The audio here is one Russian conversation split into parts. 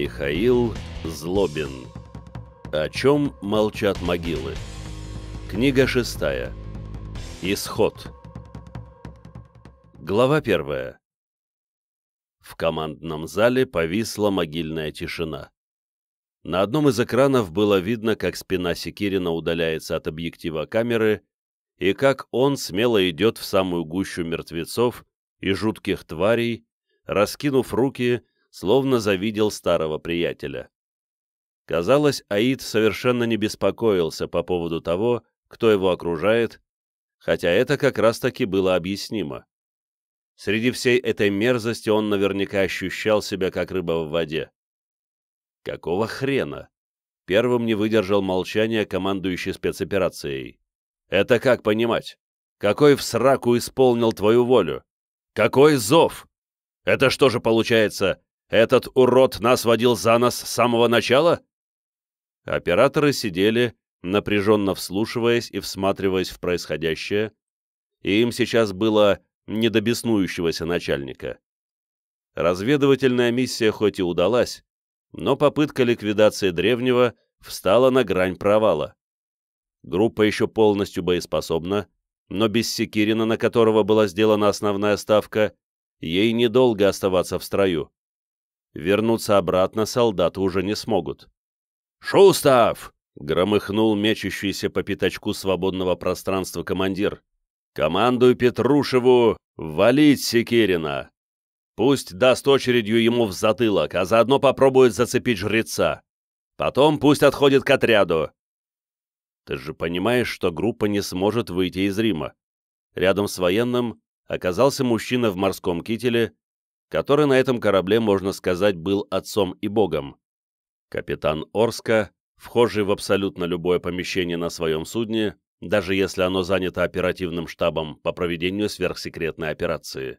Михаил Злобин. О чем молчат могилы? Книга шестая. Исход. Глава первая. В командном зале повисла могильная тишина. На одном из экранов было видно, как спина Секирина удаляется от объектива камеры и как он смело идет в самую гущу мертвецов и жутких тварей, раскинув руки словно завидел старого приятеля. Казалось, Аид совершенно не беспокоился по поводу того, кто его окружает, хотя это как раз-таки было объяснимо. Среди всей этой мерзости он наверняка ощущал себя как рыба в воде. Какого хрена? Первым не выдержал молчания командующий спецоперацией. Это как понимать? Какой в сраку исполнил твою волю? Какой зов? Это что же получается, этот урод нас водил за нас с самого начала?» Операторы сидели, напряженно вслушиваясь и всматриваясь в происходящее, и им сейчас было не до беснующегося начальника. Разведывательная миссия хоть и удалась, но попытка ликвидации древнего встала на грань провала. Группа еще полностью боеспособна, но без Секирина, на которого была сделана основная ставка, ей недолго оставаться в строю. Вернуться обратно солдаты уже не смогут. «Шустав!» — громыхнул мечущийся по пятачку свободного пространства командир. «Командуй Петрушеву валить Секерина. Пусть даст очередью ему в затылок, а заодно попробует зацепить жреца. Потом пусть отходит к отряду!» «Ты же понимаешь, что группа не сможет выйти из Рима. Рядом с военным оказался мужчина в морском кителе который на этом корабле, можно сказать, был отцом и богом. Капитан Орска, вхожий в абсолютно любое помещение на своем судне, даже если оно занято оперативным штабом по проведению сверхсекретной операции.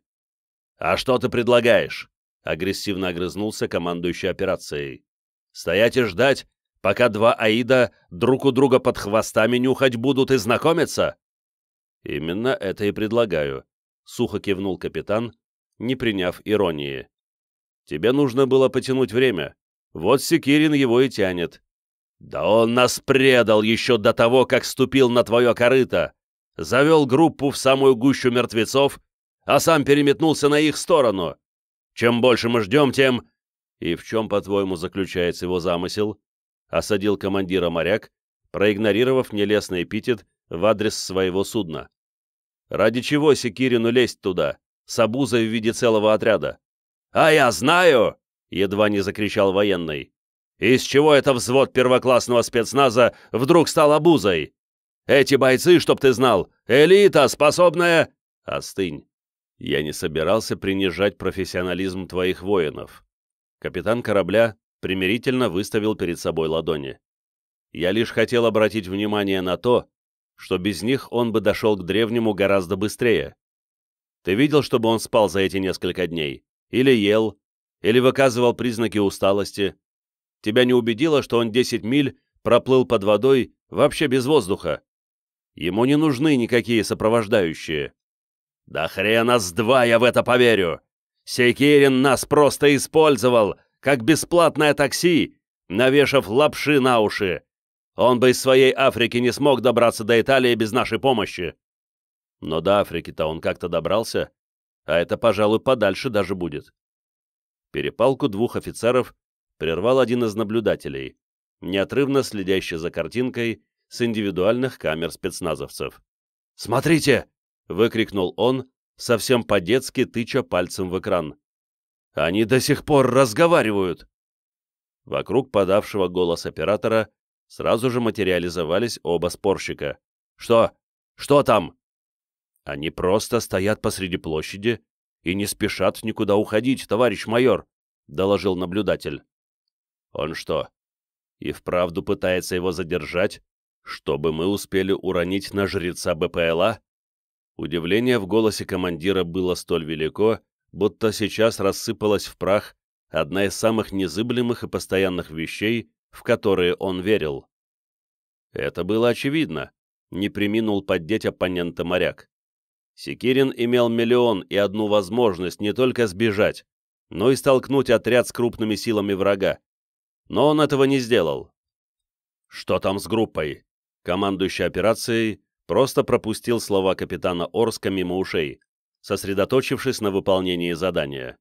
«А что ты предлагаешь?» — агрессивно огрызнулся командующий операцией. «Стоять и ждать, пока два Аида друг у друга под хвостами нюхать будут и знакомиться?» «Именно это и предлагаю», — сухо кивнул капитан, не приняв иронии. «Тебе нужно было потянуть время. Вот Секирин его и тянет». «Да он нас предал еще до того, как ступил на твое корыто! Завел группу в самую гущу мертвецов, а сам переметнулся на их сторону! Чем больше мы ждем, тем...» «И в чем, по-твоему, заключается его замысел?» — осадил командира моряк, проигнорировав нелестный эпитет в адрес своего судна. «Ради чего Секирину лезть туда? с обузой в виде целого отряда. «А я знаю!» — едва не закричал военный. «Из чего это взвод первоклассного спецназа вдруг стал обузой? Эти бойцы, чтоб ты знал, элита, способная...» «Остынь. Я не собирался принижать профессионализм твоих воинов». Капитан корабля примирительно выставил перед собой ладони. Я лишь хотел обратить внимание на то, что без них он бы дошел к древнему гораздо быстрее. Ты видел, чтобы он спал за эти несколько дней? Или ел? Или выказывал признаки усталости? Тебя не убедило, что он 10 миль проплыл под водой вообще без воздуха? Ему не нужны никакие сопровождающие. Да хрена с два я в это поверю! Сейкерин нас просто использовал, как бесплатное такси, навешав лапши на уши. Он бы из своей Африки не смог добраться до Италии без нашей помощи. Но до Африки-то он как-то добрался, а это, пожалуй, подальше даже будет. Перепалку двух офицеров прервал один из наблюдателей, неотрывно следящий за картинкой с индивидуальных камер спецназовцев. «Смотрите!» — выкрикнул он, совсем по-детски тыча пальцем в экран. «Они до сих пор разговаривают!» Вокруг подавшего голос оператора сразу же материализовались оба спорщика. «Что? Что там?» Они просто стоят посреди площади и не спешат никуда уходить, товарищ майор, — доложил наблюдатель. Он что, и вправду пытается его задержать, чтобы мы успели уронить на жреца БПЛА? Удивление в голосе командира было столь велико, будто сейчас рассыпалась в прах одна из самых незыблемых и постоянных вещей, в которые он верил. Это было очевидно, не приминул поддеть оппонента моряк. Секирин имел миллион и одну возможность не только сбежать, но и столкнуть отряд с крупными силами врага. Но он этого не сделал. «Что там с группой?» Командующий операцией просто пропустил слова капитана Орска мимо ушей, сосредоточившись на выполнении задания.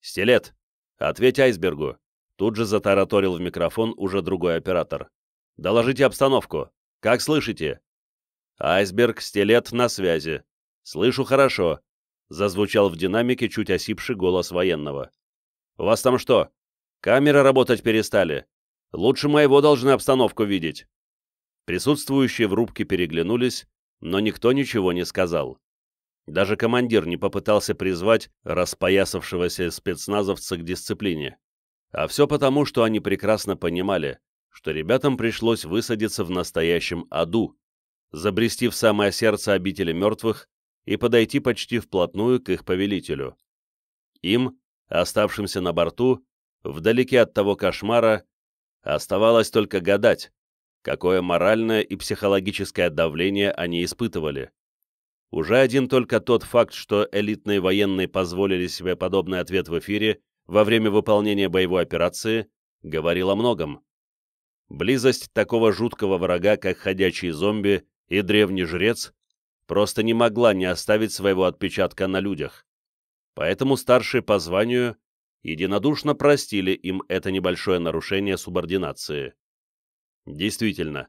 «Стилет, ответь айсбергу!» Тут же затараторил в микрофон уже другой оператор. «Доложите обстановку. Как слышите?» «Айсберг, стилет на связи», «Слышу хорошо», — зазвучал в динамике чуть осипший голос военного. «У вас там что? Камеры работать перестали. Лучше моего должны обстановку видеть». Присутствующие в рубке переглянулись, но никто ничего не сказал. Даже командир не попытался призвать распоясавшегося спецназовца к дисциплине. А все потому, что они прекрасно понимали, что ребятам пришлось высадиться в настоящем аду, забрести в самое сердце обители мертвых и подойти почти вплотную к их повелителю. Им, оставшимся на борту, вдалеке от того кошмара, оставалось только гадать, какое моральное и психологическое давление они испытывали. Уже один только тот факт, что элитные военные позволили себе подобный ответ в эфире во время выполнения боевой операции, говорил о многом. Близость такого жуткого врага, как ходячие зомби и древний жрец, просто не могла не оставить своего отпечатка на людях. Поэтому старшие по званию единодушно простили им это небольшое нарушение субординации. Действительно,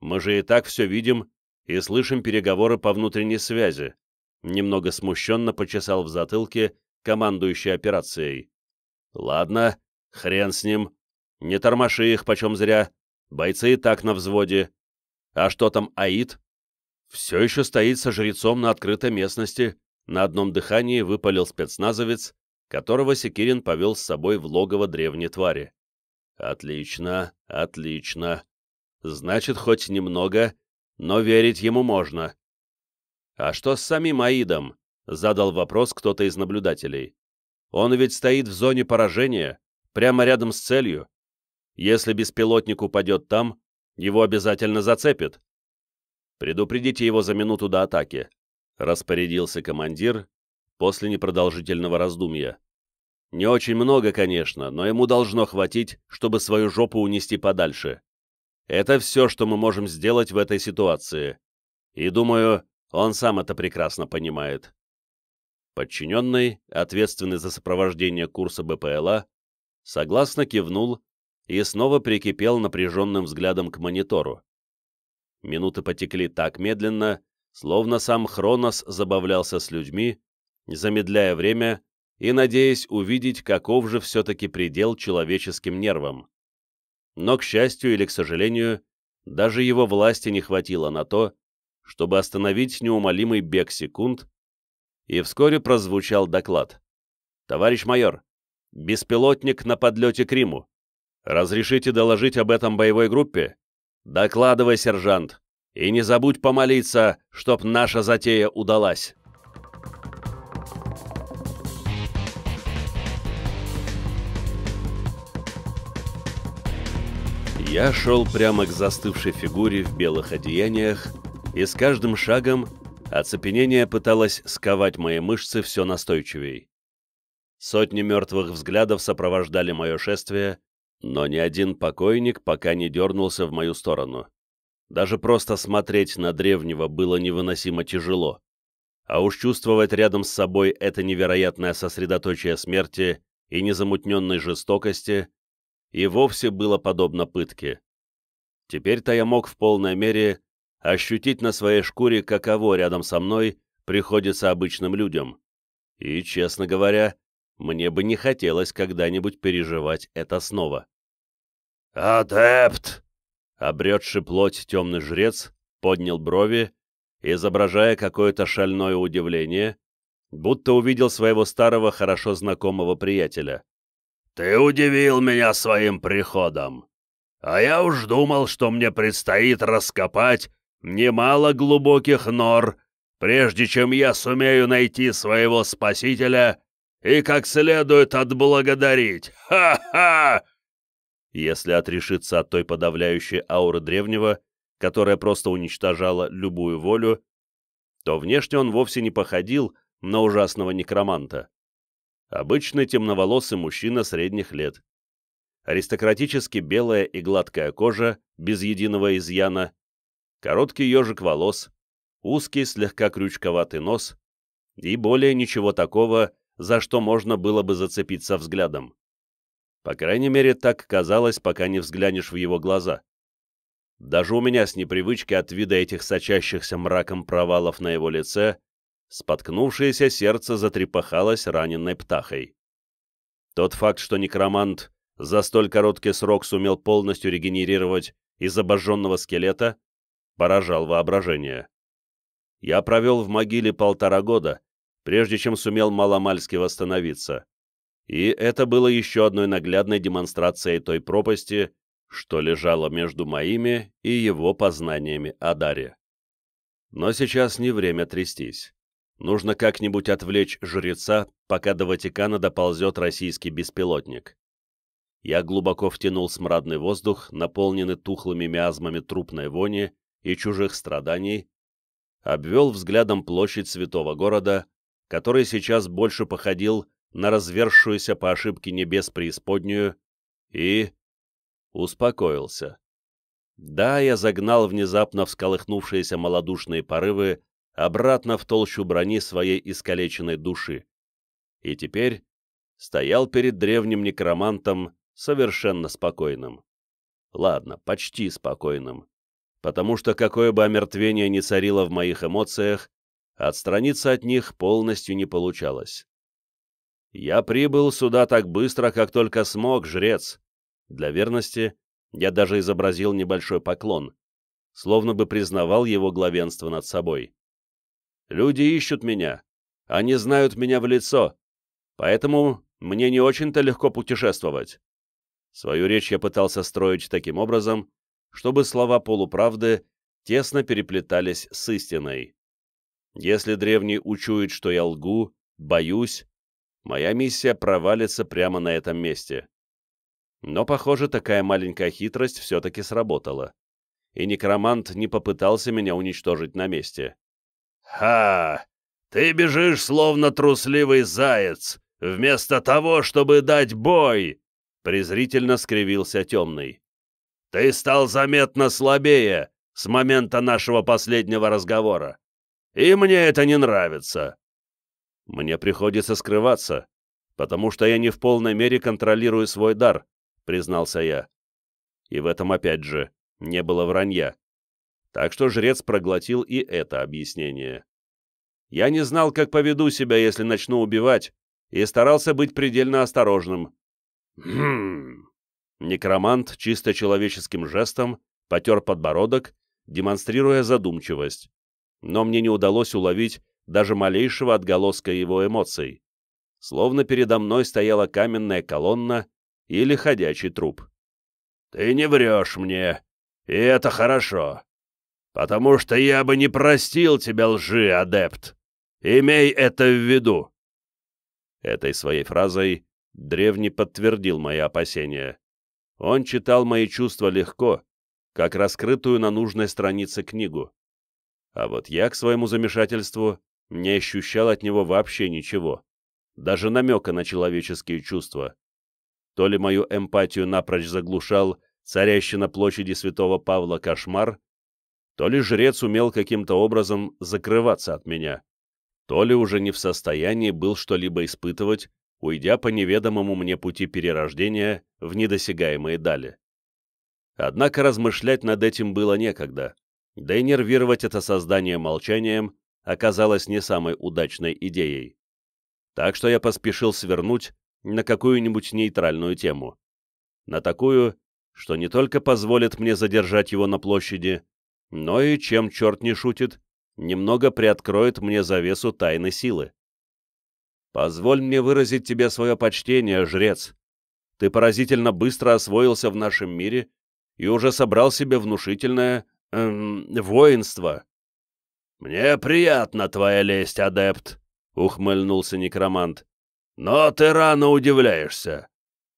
мы же и так все видим и слышим переговоры по внутренней связи, немного смущенно почесал в затылке командующий операцией. Ладно, хрен с ним, не тормоши их почем зря, бойцы и так на взводе. А что там АИД? все еще стоит со жрецом на открытой местности, на одном дыхании выпалил спецназовец, которого Секирин повел с собой в логово древней твари. Отлично, отлично. Значит, хоть немного, но верить ему можно. А что с самим Аидом? Задал вопрос кто-то из наблюдателей. Он ведь стоит в зоне поражения, прямо рядом с целью. Если беспилотник упадет там, его обязательно зацепят. «Предупредите его за минуту до атаки», — распорядился командир после непродолжительного раздумья. «Не очень много, конечно, но ему должно хватить, чтобы свою жопу унести подальше. Это все, что мы можем сделать в этой ситуации. И, думаю, он сам это прекрасно понимает». Подчиненный, ответственный за сопровождение курса БПЛА, согласно кивнул и снова прикипел напряженным взглядом к монитору. Минуты потекли так медленно, словно сам Хронос забавлялся с людьми, замедляя время и надеясь увидеть, каков же все-таки предел человеческим нервам. Но, к счастью или к сожалению, даже его власти не хватило на то, чтобы остановить неумолимый бег секунд, и вскоре прозвучал доклад. «Товарищ майор, беспилотник на подлете к Риму. Разрешите доложить об этом боевой группе?» «Докладывай, сержант, и не забудь помолиться, чтоб наша затея удалась». Я шел прямо к застывшей фигуре в белых одеяниях, и с каждым шагом оцепенение пыталось сковать мои мышцы все настойчивей. Сотни мертвых взглядов сопровождали мое шествие, но ни один покойник пока не дернулся в мою сторону. Даже просто смотреть на древнего было невыносимо тяжело. А уж чувствовать рядом с собой это невероятное сосредоточие смерти и незамутненной жестокости и вовсе было подобно пытке. Теперь-то я мог в полной мере ощутить на своей шкуре, каково рядом со мной приходится обычным людям. И, честно говоря, мне бы не хотелось когда-нибудь переживать это снова. «Адепт!» — обретший плоть темный жрец поднял брови, изображая какое-то шальное удивление, будто увидел своего старого, хорошо знакомого приятеля. «Ты удивил меня своим приходом, а я уж думал, что мне предстоит раскопать немало глубоких нор, прежде чем я сумею найти своего спасителя и как следует отблагодарить. Ха-ха!» Если отрешиться от той подавляющей ауры древнего, которая просто уничтожала любую волю, то внешне он вовсе не походил на ужасного некроманта. Обычный темноволосый мужчина средних лет. Аристократически белая и гладкая кожа, без единого изъяна, короткий ежик волос, узкий слегка крючковатый нос и более ничего такого, за что можно было бы зацепиться взглядом. По крайней мере, так казалось, пока не взглянешь в его глаза. Даже у меня с непривычки от вида этих сочащихся мраком провалов на его лице споткнувшееся сердце затрепахалось раненной птахой. Тот факт, что некромант за столь короткий срок сумел полностью регенерировать из обожженного скелета, поражал воображение. Я провел в могиле полтора года, прежде чем сумел маломальски восстановиться. И это было еще одной наглядной демонстрацией той пропасти, что лежало между моими и его познаниями о даре. Но сейчас не время трястись. Нужно как-нибудь отвлечь жреца, пока до Ватикана доползет российский беспилотник. Я глубоко втянул смрадный воздух, наполненный тухлыми миазмами трупной вони и чужих страданий, обвел взглядом площадь святого города, который сейчас больше походил на развершуюся по ошибке небес преисподнюю, и... успокоился. Да, я загнал внезапно всколыхнувшиеся малодушные порывы обратно в толщу брони своей искалеченной души. И теперь стоял перед древним некромантом совершенно спокойным. Ладно, почти спокойным. Потому что какое бы омертвение ни царило в моих эмоциях, Отстраниться от них полностью не получалось. «Я прибыл сюда так быстро, как только смог, жрец!» Для верности я даже изобразил небольшой поклон, словно бы признавал его главенство над собой. «Люди ищут меня, они знают меня в лицо, поэтому мне не очень-то легко путешествовать». Свою речь я пытался строить таким образом, чтобы слова полуправды тесно переплетались с истиной. Если древний учует, что я лгу, боюсь, моя миссия провалится прямо на этом месте. Но, похоже, такая маленькая хитрость все-таки сработала. И некромант не попытался меня уничтожить на месте. «Ха! Ты бежишь, словно трусливый заяц, вместо того, чтобы дать бой!» презрительно скривился темный. «Ты стал заметно слабее с момента нашего последнего разговора. И мне это не нравится. Мне приходится скрываться, потому что я не в полной мере контролирую свой дар, признался я. И в этом опять же не было вранья. Так что жрец проглотил и это объяснение. Я не знал, как поведу себя, если начну убивать, и старался быть предельно осторожным. Хм. Некромант чисто человеческим жестом потер подбородок, демонстрируя задумчивость но мне не удалось уловить даже малейшего отголоска его эмоций. Словно передо мной стояла каменная колонна или ходячий труп. «Ты не врешь мне, и это хорошо, потому что я бы не простил тебя лжи, адепт. Имей это в виду». Этой своей фразой древний подтвердил мои опасения. Он читал мои чувства легко, как раскрытую на нужной странице книгу. А вот я, к своему замешательству, не ощущал от него вообще ничего, даже намека на человеческие чувства. То ли мою эмпатию напрочь заглушал царящий на площади святого Павла кошмар, то ли жрец умел каким-то образом закрываться от меня, то ли уже не в состоянии был что-либо испытывать, уйдя по неведомому мне пути перерождения в недосягаемые дали. Однако размышлять над этим было некогда. Да и нервировать это создание молчанием оказалось не самой удачной идеей. Так что я поспешил свернуть на какую-нибудь нейтральную тему. На такую, что не только позволит мне задержать его на площади, но и, чем черт не шутит, немного приоткроет мне завесу тайны силы. «Позволь мне выразить тебе свое почтение, жрец. Ты поразительно быстро освоился в нашем мире и уже собрал себе внушительное, эм, воинства». «Мне приятна твоя лесть, адепт», — ухмыльнулся некромант. «Но ты рано удивляешься.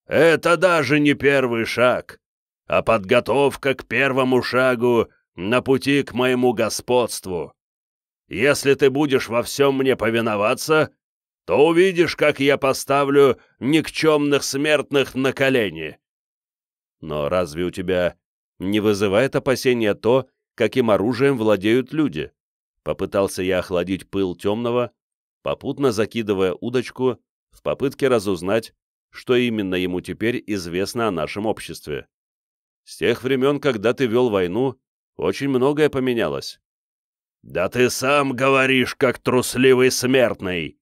Это даже не первый шаг, а подготовка к первому шагу на пути к моему господству. Если ты будешь во всем мне повиноваться, то увидишь, как я поставлю никчемных смертных на колени». «Но разве у тебя не вызывает опасения то, каким оружием владеют люди. Попытался я охладить пыл темного, попутно закидывая удочку в попытке разузнать, что именно ему теперь известно о нашем обществе. С тех времен, когда ты вел войну, очень многое поменялось. «Да ты сам говоришь, как трусливый смертный!»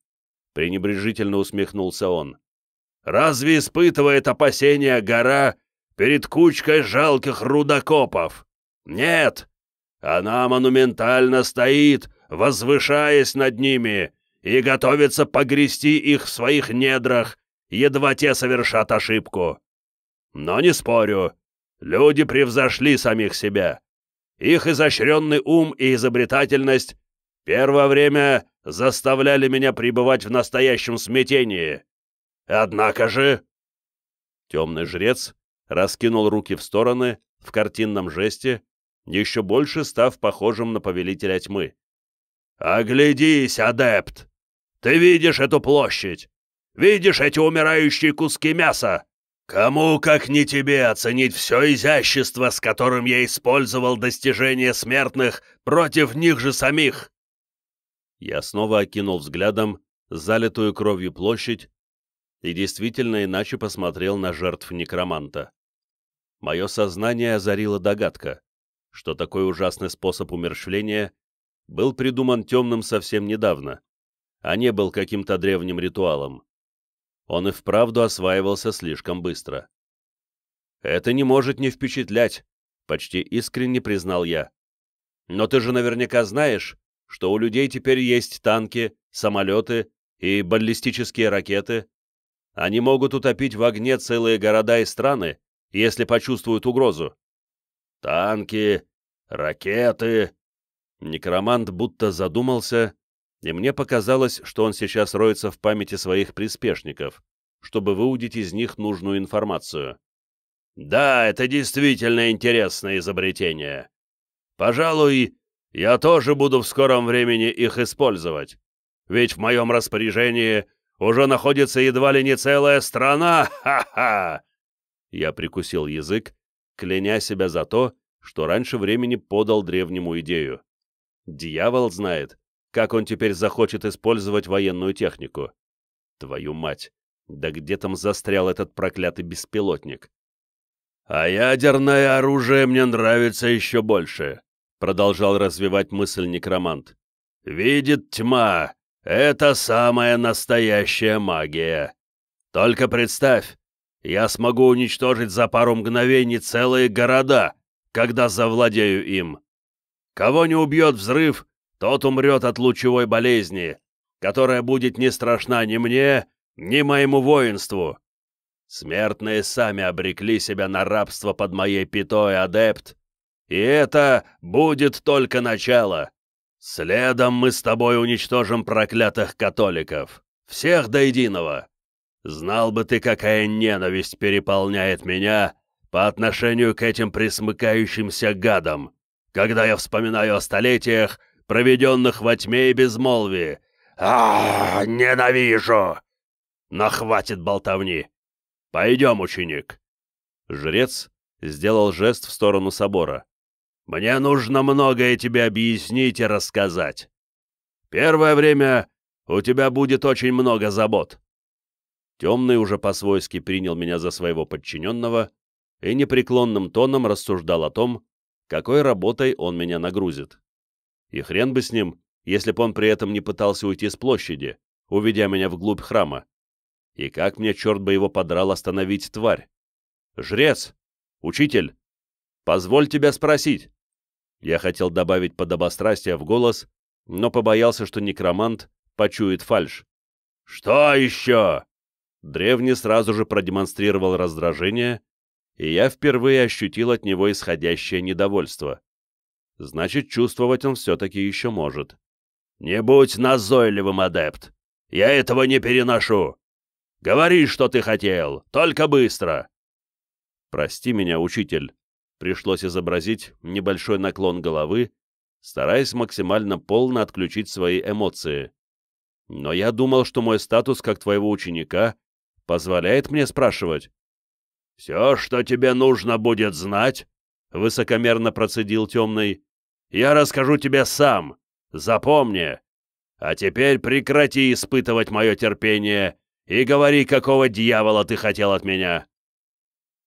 пренебрежительно усмехнулся он. «Разве испытывает опасения гора, перед кучкой жалких рудокопов. Нет, она монументально стоит, возвышаясь над ними, и готовится погрести их в своих недрах, едва те совершат ошибку. Но не спорю, люди превзошли самих себя. Их изощренный ум и изобретательность первое время заставляли меня пребывать в настоящем смятении. Однако же...» Темный жрец раскинул руки в стороны в картинном жесте, еще больше став похожим на повелителя тьмы. «Оглядись, адепт! Ты видишь эту площадь? Видишь эти умирающие куски мяса? Кому, как не тебе, оценить все изящество, с которым я использовал достижения смертных против них же самих?» Я снова окинул взглядом залитую кровью площадь и действительно иначе посмотрел на жертв некроманта мое сознание озарила догадка, что такой ужасный способ умершвления был придуман темным совсем недавно, а не был каким-то древним ритуалом. Он и вправду осваивался слишком быстро. «Это не может не впечатлять», — почти искренне признал я. «Но ты же наверняка знаешь, что у людей теперь есть танки, самолеты и баллистические ракеты. Они могут утопить в огне целые города и страны, если почувствуют угрозу. Танки, ракеты. Некромант будто задумался, и мне показалось, что он сейчас роется в памяти своих приспешников, чтобы выудить из них нужную информацию. Да, это действительно интересное изобретение. Пожалуй, я тоже буду в скором времени их использовать. Ведь в моем распоряжении уже находится едва ли не целая страна, ха-ха! Я прикусил язык, кляня себя за то, что раньше времени подал древнему идею. Дьявол знает, как он теперь захочет использовать военную технику. Твою мать, да где там застрял этот проклятый беспилотник? «А ядерное оружие мне нравится еще больше», — продолжал развивать мысль некромант. «Видит тьма. Это самая настоящая магия. Только представь, я смогу уничтожить за пару мгновений целые города, когда завладею им. Кого не убьет взрыв, тот умрет от лучевой болезни, которая будет не страшна ни мне, ни моему воинству. Смертные сами обрекли себя на рабство под моей пятой, адепт. И это будет только начало. Следом мы с тобой уничтожим проклятых католиков. Всех до единого. Знал бы ты, какая ненависть переполняет меня по отношению к этим присмыкающимся гадам, когда я вспоминаю о столетиях, проведенных во тьме и безмолвии. а ненавижу! Но хватит болтовни! Пойдем, ученик!» Жрец сделал жест в сторону собора. «Мне нужно многое тебе объяснить и рассказать. Первое время у тебя будет очень много забот. Темный уже по-свойски принял меня за своего подчиненного и непреклонным тоном рассуждал о том, какой работой он меня нагрузит. И хрен бы с ним, если б он при этом не пытался уйти с площади, уведя меня вглубь храма. И как мне, черт бы его подрал, остановить тварь? «Жрец! Учитель! Позволь тебя спросить!» Я хотел добавить подобострастие в голос, но побоялся, что некромант почует фальш. «Что еще?» Древний сразу же продемонстрировал раздражение, и я впервые ощутил от него исходящее недовольство. Значит, чувствовать он все-таки еще может. «Не будь назойливым, адепт! Я этого не переношу! Говори, что ты хотел, только быстро!» «Прости меня, учитель!» Пришлось изобразить небольшой наклон головы, стараясь максимально полно отключить свои эмоции. «Но я думал, что мой статус как твоего ученика позволяет мне спрашивать?» «Все, что тебе нужно будет знать», — высокомерно процедил темный, — «я расскажу тебе сам, запомни. А теперь прекрати испытывать мое терпение и говори, какого дьявола ты хотел от меня».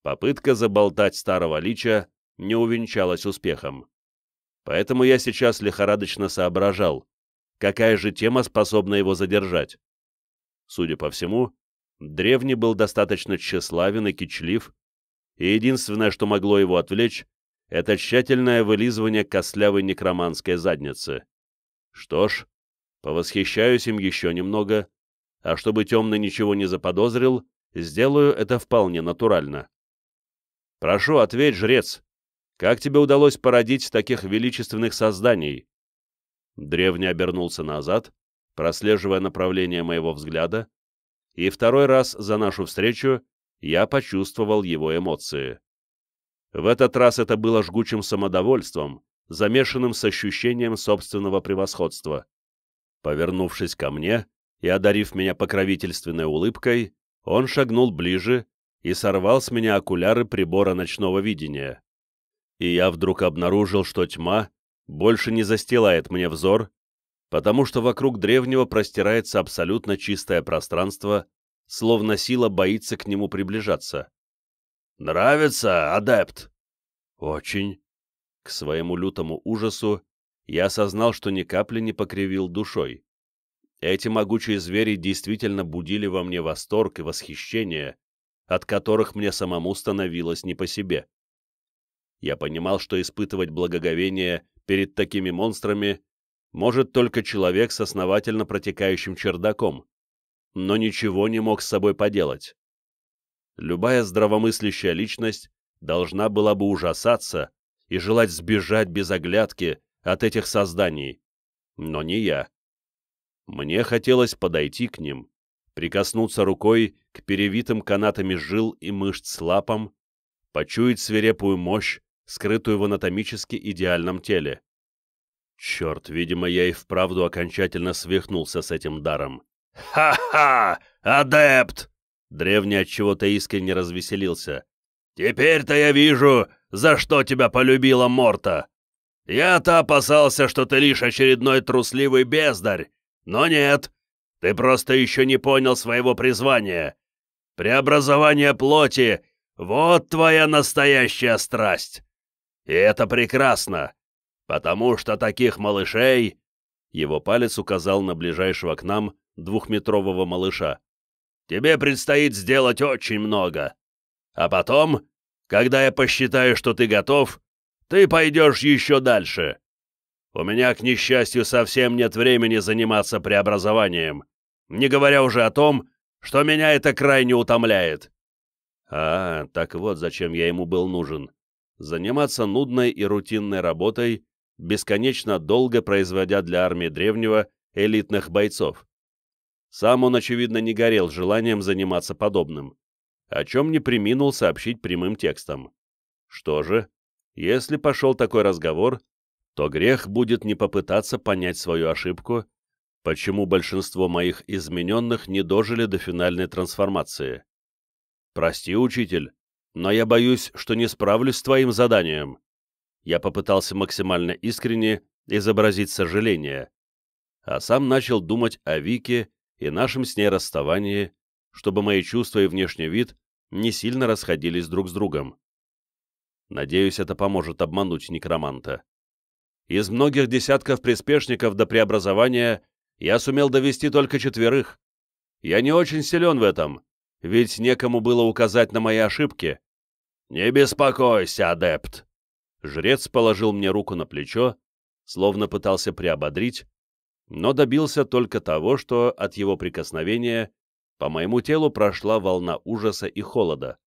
Попытка заболтать старого лича не увенчалась успехом. Поэтому я сейчас лихорадочно соображал, какая же тема способна его задержать. Судя по всему, Древний был достаточно тщеславен и кичлив, и единственное, что могло его отвлечь, это тщательное вылизывание костлявой некроманской задницы. Что ж, повосхищаюсь им еще немного, а чтобы темный ничего не заподозрил, сделаю это вполне натурально. Прошу, ответь, жрец, как тебе удалось породить таких величественных созданий? Древний обернулся назад, прослеживая направление моего взгляда, и второй раз за нашу встречу я почувствовал его эмоции. В этот раз это было жгучим самодовольством, замешанным с ощущением собственного превосходства. Повернувшись ко мне и одарив меня покровительственной улыбкой, он шагнул ближе и сорвал с меня окуляры прибора ночного видения. И я вдруг обнаружил, что тьма больше не застилает мне взор, потому что вокруг древнего простирается абсолютно чистое пространство, словно сила боится к нему приближаться. «Нравится, адепт?» «Очень». К своему лютому ужасу я осознал, что ни капли не покривил душой. Эти могучие звери действительно будили во мне восторг и восхищение, от которых мне самому становилось не по себе. Я понимал, что испытывать благоговение перед такими монстрами может только человек с основательно протекающим чердаком, но ничего не мог с собой поделать. Любая здравомыслящая личность должна была бы ужасаться и желать сбежать без оглядки от этих созданий, но не я. Мне хотелось подойти к ним, прикоснуться рукой к перевитым канатами жил и мышц лапам, почуять свирепую мощь, скрытую в анатомически идеальном теле. Черт, видимо, я и вправду окончательно свихнулся с этим даром. «Ха-ха! Адепт!» Древний от чего-то искренне развеселился. «Теперь-то я вижу, за что тебя полюбила Морта. Я-то опасался, что ты лишь очередной трусливый бездарь, но нет, ты просто еще не понял своего призвания. Преобразование плоти — вот твоя настоящая страсть. И это прекрасно потому что таких малышей...» Его палец указал на ближайшего к нам двухметрового малыша. «Тебе предстоит сделать очень много. А потом, когда я посчитаю, что ты готов, ты пойдешь еще дальше. У меня, к несчастью, совсем нет времени заниматься преобразованием, не говоря уже о том, что меня это крайне утомляет». «А, так вот зачем я ему был нужен. Заниматься нудной и рутинной работой, бесконечно долго производя для армии древнего элитных бойцов. Сам он, очевидно, не горел желанием заниматься подобным, о чем не приминул сообщить прямым текстом. Что же, если пошел такой разговор, то грех будет не попытаться понять свою ошибку, почему большинство моих измененных не дожили до финальной трансформации. «Прости, учитель, но я боюсь, что не справлюсь с твоим заданием», я попытался максимально искренне изобразить сожаление, а сам начал думать о Вике и нашем с ней расставании, чтобы мои чувства и внешний вид не сильно расходились друг с другом. Надеюсь, это поможет обмануть некроманта. Из многих десятков приспешников до преобразования я сумел довести только четверых. Я не очень силен в этом, ведь некому было указать на мои ошибки. «Не беспокойся, адепт», Жрец положил мне руку на плечо, словно пытался приободрить, но добился только того, что от его прикосновения по моему телу прошла волна ужаса и холода.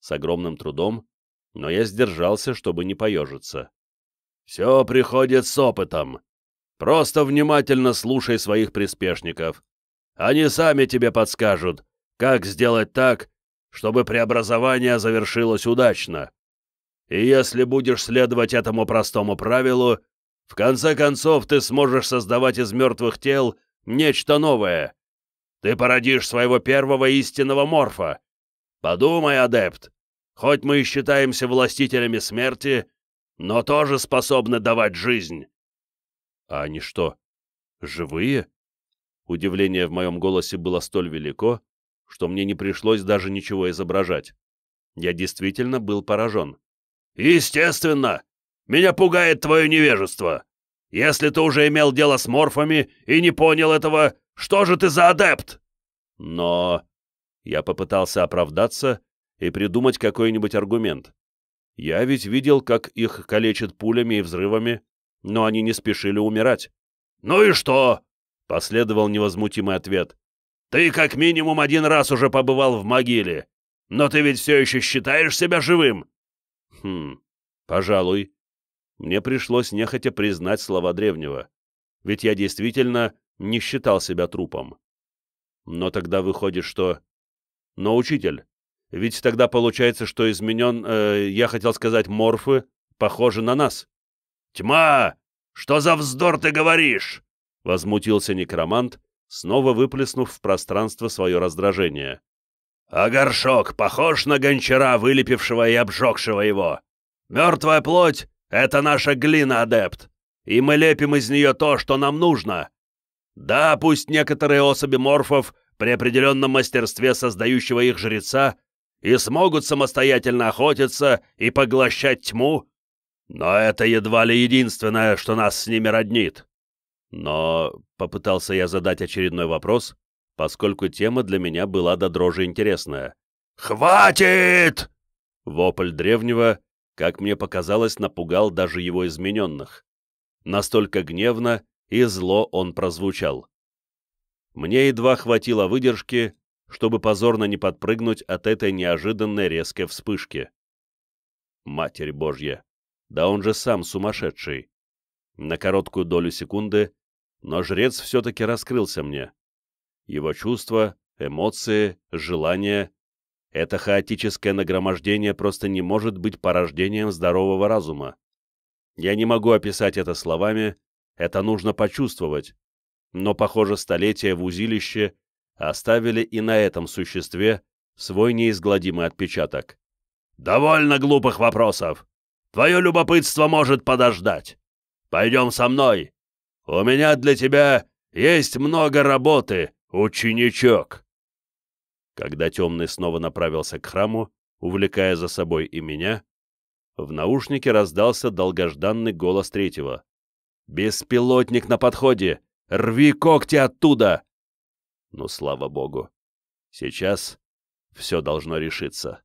С огромным трудом, но я сдержался, чтобы не поежиться. «Все приходит с опытом. Просто внимательно слушай своих приспешников. Они сами тебе подскажут, как сделать так, чтобы преобразование завершилось удачно», и если будешь следовать этому простому правилу, в конце концов ты сможешь создавать из мертвых тел нечто новое. Ты породишь своего первого истинного морфа. Подумай, адепт, хоть мы и считаемся властителями смерти, но тоже способны давать жизнь. А они что, живые? Удивление в моем голосе было столь велико, что мне не пришлось даже ничего изображать. Я действительно был поражен. «Естественно! Меня пугает твое невежество! Если ты уже имел дело с морфами и не понял этого, что же ты за адепт?» «Но...» Я попытался оправдаться и придумать какой-нибудь аргумент. Я ведь видел, как их калечат пулями и взрывами, но они не спешили умирать. «Ну и что?» — последовал невозмутимый ответ. «Ты как минимум один раз уже побывал в могиле, но ты ведь все еще считаешь себя живым. Хм, пожалуй. Мне пришлось нехотя признать слова древнего, ведь я действительно не считал себя трупом. Но тогда выходит, что... Но, учитель, ведь тогда получается, что изменен, э, я хотел сказать, морфы, похожи на нас. Тьма! Что за вздор ты говоришь? Возмутился некромант, снова выплеснув в пространство свое раздражение. «А горшок похож на гончара, вылепившего и обжегшего его? Мертвая плоть — это наша глина, адепт, и мы лепим из нее то, что нам нужно. Да, пусть некоторые особи морфов при определенном мастерстве создающего их жреца и смогут самостоятельно охотиться и поглощать тьму, но это едва ли единственное, что нас с ними роднит». «Но...» — попытался я задать очередной вопрос, поскольку тема для меня была до дрожи интересная. «Хватит!» Вопль древнего, как мне показалось, напугал даже его измененных. Настолько гневно и зло он прозвучал. Мне едва хватило выдержки, чтобы позорно не подпрыгнуть от этой неожиданной резкой вспышки. Матерь Божья! Да он же сам сумасшедший! На короткую долю секунды, но жрец все-таки раскрылся мне его чувства, эмоции, желания. Это хаотическое нагромождение просто не может быть порождением здорового разума. Я не могу описать это словами, это нужно почувствовать. Но, похоже, столетия в узилище оставили и на этом существе свой неизгладимый отпечаток. «Довольно глупых вопросов! Твое любопытство может подождать! Пойдем со мной! У меня для тебя есть много работы!» «Ученичок!» Когда темный снова направился к храму, увлекая за собой и меня, в наушнике раздался долгожданный голос третьего. «Беспилотник на подходе! Рви когти оттуда!» Ну, слава богу, сейчас все должно решиться.